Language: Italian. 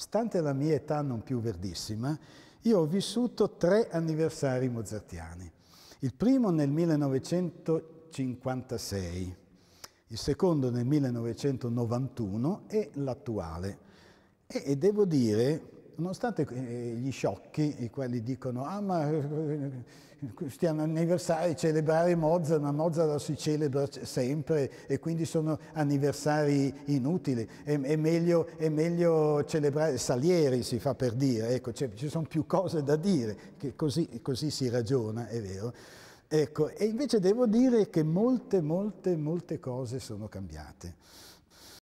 stante la mia età non più verdissima, io ho vissuto tre anniversari mozartiani. Il primo nel 1956, il secondo nel 1991 e l'attuale. E, e devo dire nonostante eh, gli sciocchi, i quali dicono, ah ma eh, eh, stiamo anniversari, celebrare Mozart, ma Mozart si celebra sempre e quindi sono anniversari inutili, è, è, meglio, è meglio, celebrare Salieri, si fa per dire, ecco, cioè, ci sono più cose da dire, che così, così si ragiona, è vero. Ecco, e invece devo dire che molte, molte, molte cose sono cambiate.